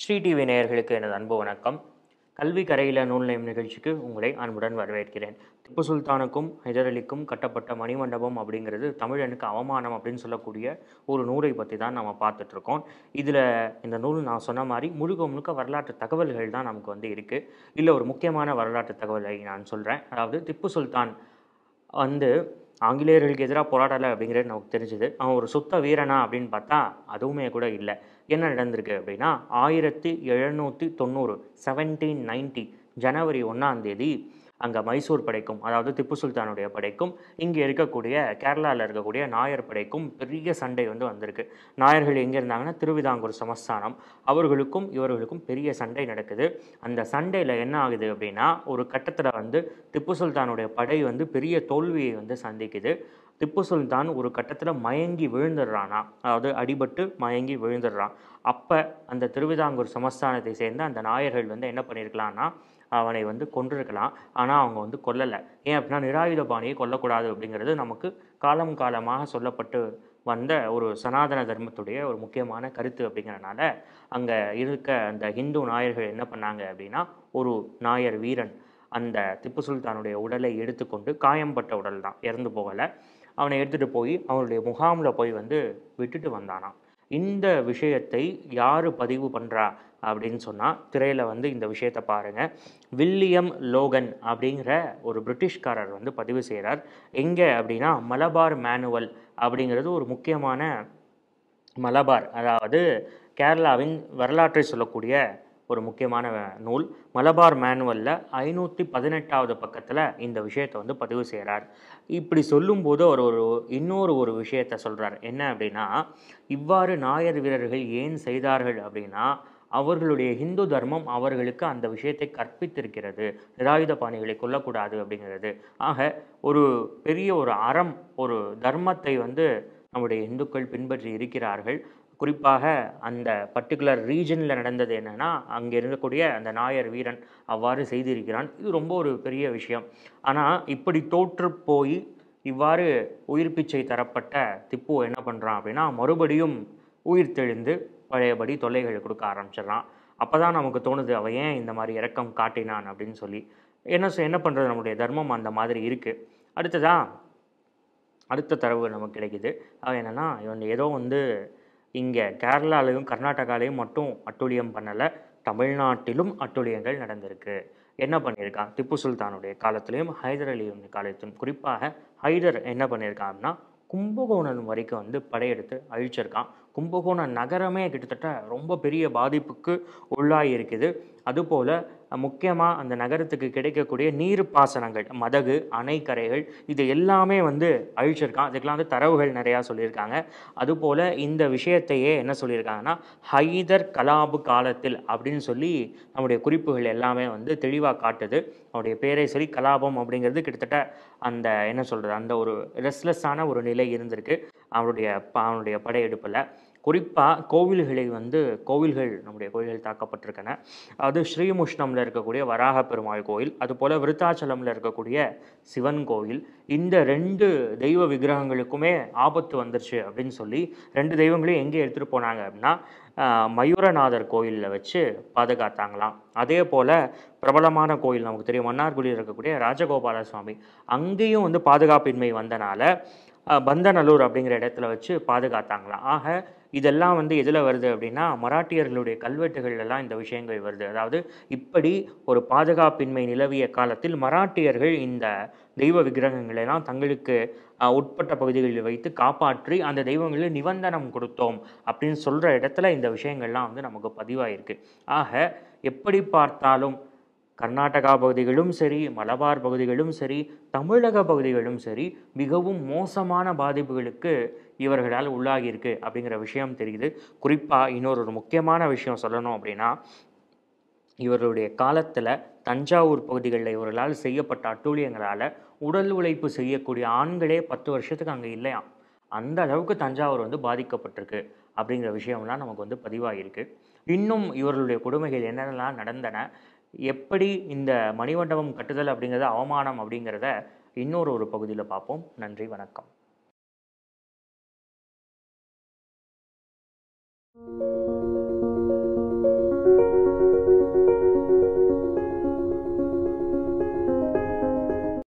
Sri TV நேயர்களுக்கு எனது அன்பு வணக்கம் கல்வி கரையில நூல் நிலையம் நிகழ்ச்சிக்கு உங்களை அன்புடன் வரவேற்கிறேன் திப்பு சுல்தானுக்கும் ஹைதரலிக்கும் கட்டப்பட்ட மணிமண்டபம் அப்படிங்கிறது தமிழனுக்கு அவமானம் அப்படின்னு சொல்லக்கூடிய ஒரு நூலை பற்றி தான் நம்ம பார்த்துட்ருக்கோம் இதில் இந்த நூல் நான் சொன்ன மாதிரி முழுக்க முழுக்க வரலாற்று தகவல்கள் தான் நமக்கு வந்து இருக்குது இல்லை ஒரு முக்கியமான வரலாற்று தகவலை நான் சொல்கிறேன் அதாவது திப்பு சுல்தான் வந்து ஆங்கிலேயர்களுக்கு எதிராக போராடலை அப்படிங்கிறது நமக்கு தெரிஞ்சுது அவன் ஒரு சுத்த வீரனா அப்படின்னு பார்த்தா அதுவுமே கூட இல்லை என்ன நடந்திருக்கு அப்படின்னா ஆயிரத்தி எழுநூற்றி தொண்ணூறு செவன்டீன் நைன்ட்டி ஜனவரி ஒன்றாம் தேதி அங்கே மைசூர் படைக்கும் அதாவது திப்பு சுல்தானுடைய படைக்கும் இங்கே இருக்கக்கூடிய கேரளாவில் இருக்கக்கூடிய நாயர் படைக்கும் பெரிய சண்டை வந்து வந்திருக்கு நாயர்கள் எங்கே இருந்தாங்கன்னா திருவிதாங்கூர் சமஸ்தானம் அவர்களுக்கும் இவர்களுக்கும் பெரிய சண்டை நடக்குது அந்த சண்டையில் என்ன ஆகுது அப்படின்னா ஒரு கட்டத்தில் வந்து திப்பு சுல்தானுடைய படை வந்து பெரிய தோல்வியை வந்து சந்திக்குது திப்பு சுல்தான் ஒரு கட்டத்தில் மயங்கி விழுந்துடுறானா அதாவது அடிபட்டு மயங்கி விழுந்துடுறான் அப்போ அந்த திருவிதாங்கூர் சமஸ்தானத்தை சேர்ந்த அந்த நாயர்கள் வந்து என்ன பண்ணியிருக்கலான்னா அவனை வந்து கொண்டிருக்கலாம் ஆனால் அவங்க வந்து கொல்லலை ஏன் அப்படின்னா நிராயுத பாணியை கொல்லக்கூடாது அப்படிங்கிறது நமக்கு காலம் காலமாக சொல்லப்பட்டு வந்த ஒரு சனாதன தர்மத்துடைய ஒரு முக்கியமான கருத்து அப்படிங்கிறனால அங்கே இருக்க அந்த ஹிந்து நாயர்கள் என்ன பண்ணாங்க அப்படின்னா ஒரு நாயர் வீரன் அந்த திப்பு சுல்தானுடைய உடலை எடுத்துக்கொண்டு காயம்பட்ட உடல் தான் இறந்து போகலை அவனை எடுத்துகிட்டு போய் அவனுடைய முகாமில் போய் வந்து விட்டுட்டு வந்தானான் இந்த விஷயத்தை யார் பதிவு பண்ணுறா அப்படின்னு சொன்னால் திரையில் வந்து இந்த விஷயத்தை பாருங்கள் வில்லியம் லோகன் அப்படிங்கிற ஒரு பிரிட்டிஷ்காரர் வந்து பதிவு செய்கிறார் எங்கே அப்படின்னா மலபார் மேனுவல் அப்படிங்கிறது ஒரு முக்கியமான மலபார் அதாவது கேரளாவின் வரலாற்றை சொல்லக்கூடிய ஒரு முக்கியமான நூல் மலபார் மேனுவலில் ஐநூற்றி பதினெட்டாவது பக்கத்தில் இந்த விஷயத்தை வந்து பதிவு செய்கிறார் இப்படி சொல்லும்போது அவர் ஒரு இன்னொரு ஒரு விஷயத்தை சொல்கிறார் என்ன அப்படின்னா இவ்வாறு நாயர் வீரர்கள் ஏன் செய்தார்கள் அப்படின்னா அவர்களுடைய ஹிந்து தர்மம் அவர்களுக்கு அந்த விஷயத்தை கற்பித்திருக்கிறது நிராயுத பாணிகளை கொல்லக்கூடாது அப்படிங்கிறது ஆக ஒரு பெரிய ஒரு அறம் ஒரு தர்மத்தை வந்து நம்முடைய இந்துக்கள் பின்பற்றி இருக்கிறார்கள் குறிப்பாக அந்த பர்டிகுலர் ரீஜனில் நடந்தது என்னென்னா அங்கே இருக்கக்கூடிய அந்த நாயர் வீரன் அவ்வாறு செய்திருக்கிறான் இது ரொம்ப ஒரு பெரிய விஷயம் ஆனால் இப்படி தோற்று போய் இவ்வாறு உயிர் பிச்சை தரப்பட்ட திப்பு என்ன பண்ணுறான் அப்படின்னா மறுபடியும் உயிர் தெழுந்து பழையபடி தொல்லைகள் கொடுக்க ஆரம்பிச்சிடறான் அப்போ தான் நமக்கு தோணுது அவன் ஏன் இந்த மாதிரி இறக்கம் காட்டினான் அப்படின்னு சொல்லி என்ன என்ன பண்ணுறது நம்முடைய தர்மம் அந்த மாதிரி இருக்குது அடுத்ததாக அடுத்த தரவு நமக்கு கிடைக்குது அவன் என்னென்னா இவன் ஏதோ வந்து இங்கே கேரளாலையும் கர்நாடகாலையும் மட்டும் அட்டூழியம் பண்ணலை தமிழ்நாட்டிலும் அட்டூழியங்கள் நடந்திருக்கு என்ன பண்ணியிருக்கான் திப்பு சுல்தானுடைய காலத்திலையும் ஹைதர் அலியுடைய காலத்திலும் குறிப்பாக ஹைதர் என்ன பண்ணியிருக்கான் அப்படின்னா கும்பகோணன் வரைக்கும் வந்து படையெடுத்து அழிச்சிருக்கான் கும்பகோணம் நகரமே கிட்டத்தட்ட ரொம்ப பெரிய பாதிப்புக்கு உள்ளாகி இருக்குது அதுபோல் முக்கியமாக அந்த நகரத்துக்கு கிடைக்கக்கூடிய நீர் பாசனங்கள் மதகு அணைக்கரைகள் இது எல்லாமே வந்து அழிச்சிருக்கான் அதுக்கெலாம் வந்து தரவுகள் நிறையா சொல்லியிருக்காங்க அதுபோல் இந்த விஷயத்தையே என்ன சொல்லியிருக்காங்கன்னா ஹைதர் கலாபு காலத்தில் அப்படின்னு சொல்லி நம்முடைய குறிப்புகள் எல்லாமே வந்து தெளிவாக காட்டுது அவருடைய பேரை சொல்லி கலாபம் அப்படிங்கிறது கிட்டத்தட்ட அந்த என்ன சொல்கிறது அந்த ஒரு ரெஸ்ட்லெஸ்ஸான ஒரு நிலை இருந்திருக்கு அவருடைய அவனுடைய படையெடுப்பில் குறிப்பாக கோவில்களில் வந்து கோவில்கள் நம்முடைய கோயில்கள் தாக்கப்பட்டிருக்கன அது ஸ்ரீமுஷ்ணமில் இருக்கக்கூடிய வராக பெருமாள் கோயில் அதுபோல் விருத்தாச்சலமில் இருக்கக்கூடிய சிவன் கோயில் இந்த ரெண்டு தெய்வ விக்கிரகங்களுக்குமே ஆபத்து வந்துருச்சு அப்படின்னு சொல்லி ரெண்டு தெய்வங்களையும் எங்கே எடுத்துகிட்டு போனாங்க அப்படின்னா மயூரநாதர் கோயிலில் வச்சு பாதுகாத்தாங்களாம் அதே போல் பிரபலமான கோயில் நமக்கு தெரியும் மன்னார்குடியில் இருக்கக்கூடிய ராஜகோபால சுவாமி அங்கேயும் வந்து பாதுகாப்பின்மை வந்தனால பந்தநல்லூர் அப்படிங்கிற இடத்துல வச்சு பாதுகாத்தாங்களாம் ஆக இதெல்லாம் வந்து எதில் வருது அப்படின்னா மராட்டியர்களுடைய கல்வெட்டுகள்லாம் இந்த விஷயங்கள் வருது அதாவது இப்படி ஒரு பாதுகாப்பின்மை நிலவிய காலத்தில் மராட்டியர்கள் இந்த தெய்வ விக்கிரகங்களெல்லாம் தங்களுக்கு உட்பட்ட பகுதிகளில் வைத்து காப்பாற்றி அந்த தெய்வங்களுக்கு நிபந்தனம் கொடுத்தோம் அப்படின்னு சொல்கிற இடத்துல இந்த விஷயங்கள்லாம் வந்து நமக்கு பதிவாயிருக்கு ஆக எப்படி பார்த்தாலும் கர்நாடகா பகுதிகளும் சரி மலபார் பகுதிகளும் சரி தமிழக பகுதிகளும் சரி மிகவும் மோசமான பாதிப்புகளுக்கு இவர்களால் உள்ளாகியிருக்கு அப்படிங்கிற விஷயம் தெரியுது குறிப்பாக இன்னொரு ஒரு முக்கியமான விஷயம் சொல்லணும் அப்படின்னா இவர்களுடைய காலத்தில் தஞ்சாவூர் பகுதிகளில் இவர்களால் செய்யப்பட்ட அட்டூழியங்களால் உடல் உழைப்பு செய்யக்கூடிய ஆண்களே பத்து வருஷத்துக்கு அங்கே இல்லையாம் அந்த அளவுக்கு தஞ்சாவூர் வந்து பாதிக்கப்பட்டிருக்கு அப்படிங்கிற விஷயம்லாம் நமக்கு வந்து பதிவாகியிருக்கு இன்னும் இவர்களுடைய கொடுமைகள் என்னென்னலாம் நடந்தன எப்படி இந்த மணிமண்டபம் கட்டுதல் அப்படிங்கிறது அவமானம் அப்படிங்கிறத இன்னொரு ஒரு பகுதியில் பார்ப்போம் நன்றி வணக்கம் thank you